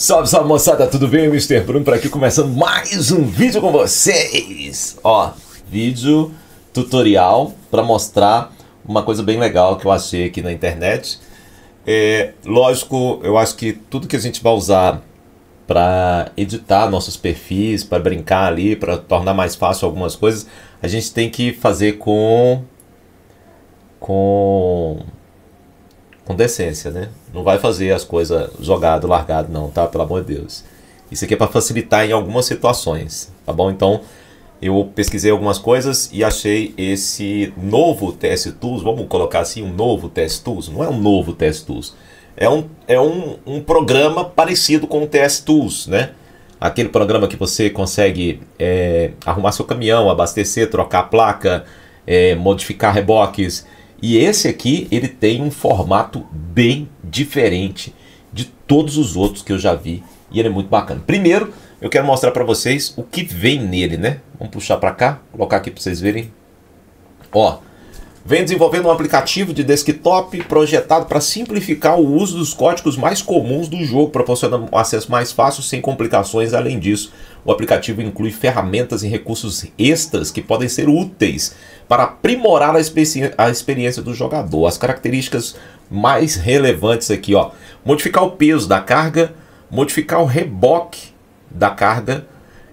Salve, salve moçada, tudo bem? Mr. Bruno por aqui começando mais um vídeo com vocês. Ó, vídeo tutorial para mostrar uma coisa bem legal que eu achei aqui na internet. É, lógico, eu acho que tudo que a gente vai usar para editar nossos perfis, para brincar ali, para tornar mais fácil algumas coisas, a gente tem que fazer com com com decência, né? Não vai fazer as coisas jogado, largado, não, tá? Pelo amor de Deus. Isso aqui é para facilitar em algumas situações, tá bom? Então, eu pesquisei algumas coisas e achei esse novo TS Tools, vamos colocar assim, um novo TS Tools, não é um novo TS Tools, é um, é um, um programa parecido com o TS Tools, né? Aquele programa que você consegue é, arrumar seu caminhão, abastecer, trocar a placa, é, modificar reboques, e esse aqui ele tem um formato bem diferente de todos os outros que eu já vi e ele é muito bacana. Primeiro, eu quero mostrar para vocês o que vem nele, né? Vamos puxar para cá, colocar aqui para vocês verem. Ó, vem desenvolvendo um aplicativo de desktop projetado para simplificar o uso dos códigos mais comuns do jogo, proporcionando acesso mais fácil sem complicações. Além disso, o aplicativo inclui ferramentas e recursos extras que podem ser úteis para aprimorar a, experiência, a experiência do jogador. As características mais relevantes aqui, ó. Modificar o peso da carga, modificar o reboque da carga,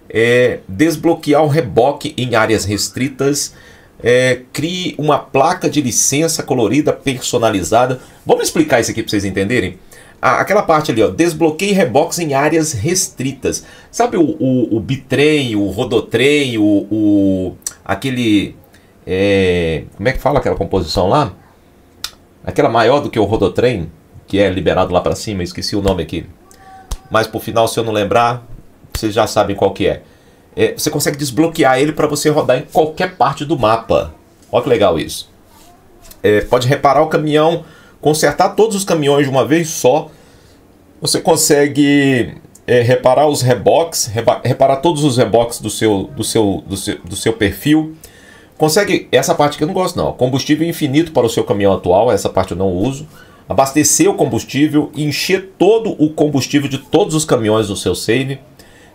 é, desbloquear o reboque em áreas restritas, é, crie uma placa de licença colorida personalizada. Vamos explicar isso aqui para vocês entenderem? Ah, aquela parte ali, ó, desbloqueie reboques em áreas restritas. Sabe o, o, o bitrem, o rodotrem, o, o aquele é, como é que fala aquela composição lá? Aquela maior do que o rodotrem, que é liberado lá para cima, esqueci o nome aqui. Mas por final, se eu não lembrar, vocês já sabem qual que é. é você consegue desbloquear ele para você rodar em qualquer parte do mapa. Olha que legal isso. É, pode reparar o caminhão, consertar todos os caminhões de uma vez só. Você consegue é, reparar os reboques, reparar todos os reboques do seu, do seu, do seu, do seu perfil. Consegue essa parte que eu não gosto não. Combustível infinito para o seu caminhão atual, essa parte eu não uso. Abastecer o combustível encher todo o combustível de todos os caminhões do seu save.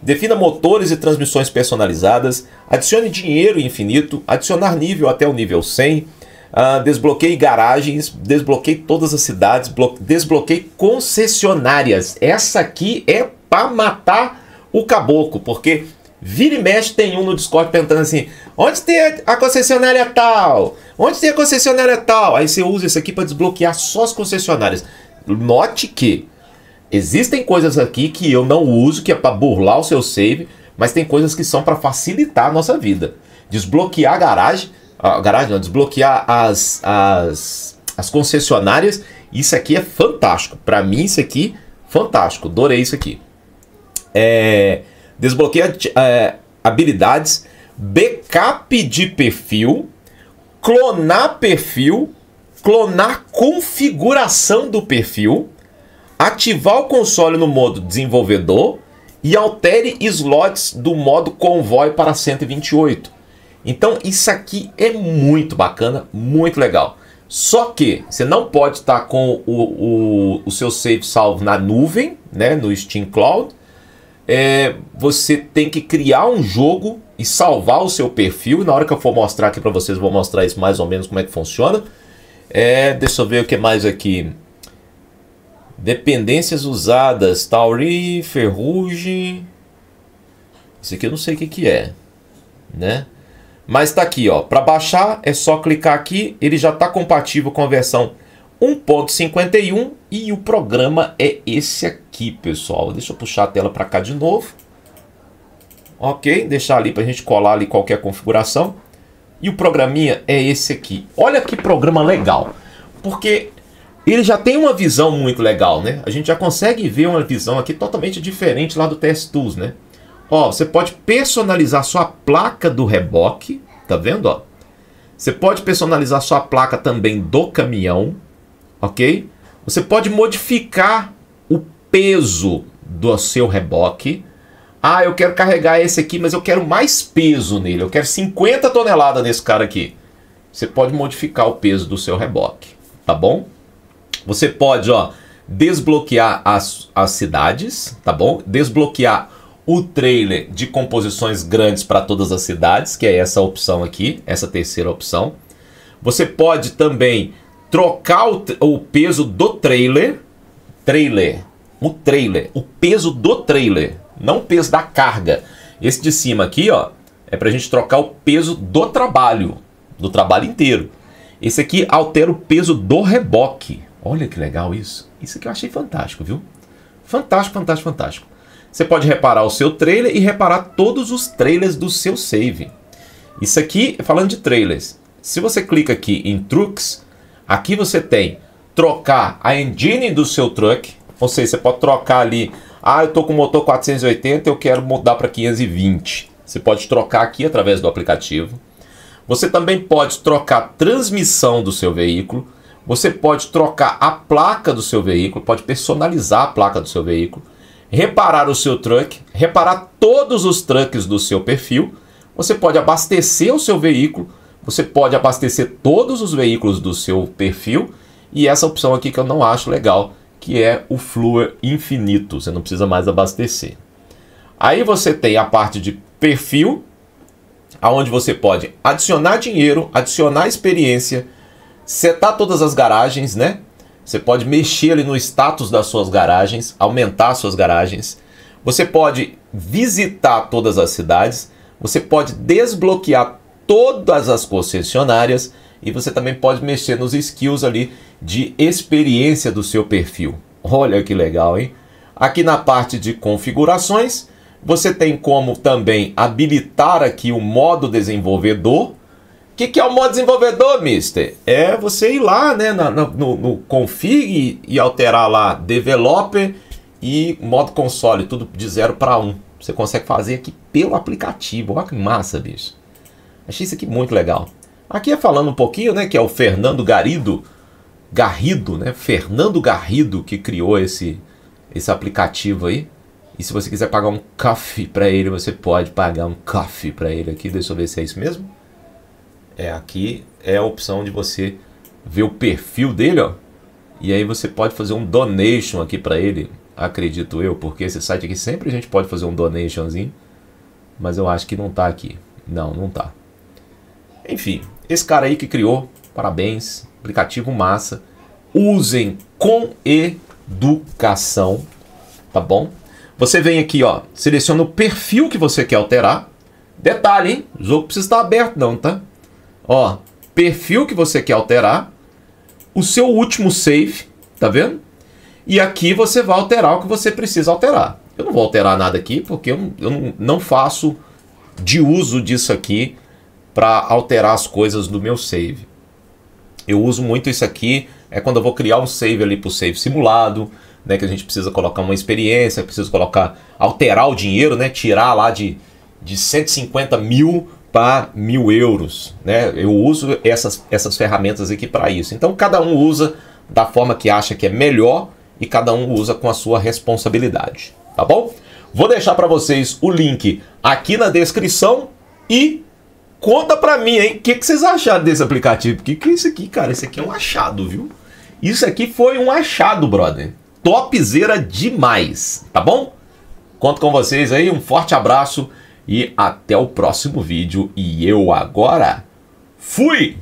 Defina motores e transmissões personalizadas. Adicione dinheiro infinito. Adicionar nível até o nível 100. Uh, ah, desbloqueie garagens, desbloqueie todas as cidades, desbloqueie concessionárias. Essa aqui é para matar o caboclo, porque Vira e mexe tem um no Discord perguntando assim: onde tem a concessionária tal? Onde tem a concessionária tal? Aí você usa isso aqui para desbloquear só as concessionárias. Note que existem coisas aqui que eu não uso, que é para burlar o seu save, mas tem coisas que são para facilitar a nossa vida. Desbloquear a garagem, a garagem não, desbloquear as, as, as concessionárias, isso aqui é fantástico. Para mim, isso aqui, fantástico. Adorei isso aqui. É. Desbloqueia é, habilidades, backup de perfil, clonar perfil, clonar configuração do perfil, ativar o console no modo desenvolvedor e altere slots do modo convoy para 128. Então isso aqui é muito bacana, muito legal. Só que você não pode estar tá com o, o, o seu save salvo na nuvem, né, no Steam Cloud, é, você tem que criar um jogo e salvar o seu perfil. Na hora que eu for mostrar aqui para vocês, vou mostrar isso mais ou menos como é que funciona. É, deixa eu ver o que mais aqui. Dependências usadas, tauri, ferrugem. Isso aqui eu não sei o que, que é, né? Mas tá aqui, ó. Para baixar é só clicar aqui, ele já está compatível com a versão 1.51 e o programa é esse aqui, pessoal. Deixa eu puxar a tela para cá de novo. Ok, deixar ali para a gente colar ali qualquer configuração. E o programinha é esse aqui. Olha que programa legal, porque ele já tem uma visão muito legal, né? A gente já consegue ver uma visão aqui totalmente diferente lá do Test Tools, né? Ó, você pode personalizar sua placa do reboque, tá vendo, ó? Você pode personalizar sua placa também do caminhão, ok? Você pode modificar o peso do seu reboque. Ah, eu quero carregar esse aqui, mas eu quero mais peso nele. Eu quero 50 toneladas nesse cara aqui. Você pode modificar o peso do seu reboque, tá bom? Você pode, ó, desbloquear as, as cidades, tá bom? Desbloquear o trailer de composições grandes para todas as cidades, que é essa opção aqui, essa terceira opção. Você pode também trocar o, o peso do trailer, trailer, o trailer, o peso do trailer, não o peso da carga. Esse de cima aqui, ó, é pra gente trocar o peso do trabalho, do trabalho inteiro. Esse aqui altera o peso do reboque. Olha que legal isso. Isso aqui eu achei fantástico, viu? Fantástico, fantástico, fantástico. Você pode reparar o seu trailer e reparar todos os trailers do seu save. Isso aqui, falando de trailers, se você clica aqui em Trucks, Aqui você tem trocar a engine do seu truck, ou seja, você pode trocar ali, ah, eu estou com motor 480, eu quero mudar para 520. Você pode trocar aqui através do aplicativo. Você também pode trocar a transmissão do seu veículo. Você pode trocar a placa do seu veículo, pode personalizar a placa do seu veículo, reparar o seu truck, reparar todos os trucks do seu perfil. Você pode abastecer o seu veículo você pode abastecer todos os veículos do seu perfil e essa opção aqui que eu não acho legal, que é o Fluor Infinito. Você não precisa mais abastecer. Aí você tem a parte de perfil, aonde você pode adicionar dinheiro, adicionar experiência, setar todas as garagens, né? Você pode mexer ali no status das suas garagens, aumentar suas garagens. Você pode visitar todas as cidades. Você pode desbloquear todas as concessionárias e você também pode mexer nos skills ali de experiência do seu perfil. Olha que legal, hein? Aqui na parte de configurações, você tem como também habilitar aqui o modo desenvolvedor. O que, que, é o modo desenvolvedor, mister? É você ir lá né, no, no config e alterar lá developer e modo console, tudo de 0 para 1. Um. Você consegue fazer aqui pelo aplicativo. Olha que massa, bicho. Achei isso aqui muito legal. Aqui é falando um pouquinho, né, que é o Fernando Garrido, Garrido, né, Fernando Garrido que criou esse, esse aplicativo aí. E se você quiser pagar um coffee para ele, você pode pagar um coffee para ele aqui. Deixa eu ver se é isso mesmo. É, aqui é a opção de você ver o perfil dele, ó. E aí você pode fazer um donation aqui para ele, acredito eu, porque esse site aqui sempre a gente pode fazer um donationzinho. Mas eu acho que não tá aqui. Não, não tá. Enfim, esse cara aí que criou, parabéns, aplicativo massa. Usem com educação, tá bom? Você vem aqui, ó, seleciona o perfil que você quer alterar. Detalhe, hein? O jogo precisa estar aberto não, tá? Ó, perfil que você quer alterar, o seu último save, tá vendo? E aqui você vai alterar o que você precisa alterar. Eu não vou alterar nada aqui, porque eu, não faço de uso disso aqui para alterar as coisas do meu save. Eu uso muito isso aqui, é quando eu vou criar um save ali para o save simulado, né, que a gente precisa colocar uma experiência, precisa colocar, alterar o dinheiro, né, tirar lá de, de 150 mil para mil euros. Né? Eu uso essas, essas ferramentas aqui para isso. Então cada um usa da forma que acha que é melhor e cada um usa com a sua responsabilidade, tá bom? Vou deixar para vocês o link aqui na descrição e Conta pra mim, hein? O que, que vocês acharam desse aplicativo? O que, que é isso aqui, cara? Isso aqui é um achado, viu? Isso aqui foi um achado, brother. Topzera demais, tá bom? Conto com vocês aí, um forte abraço e até o próximo vídeo. E eu agora fui!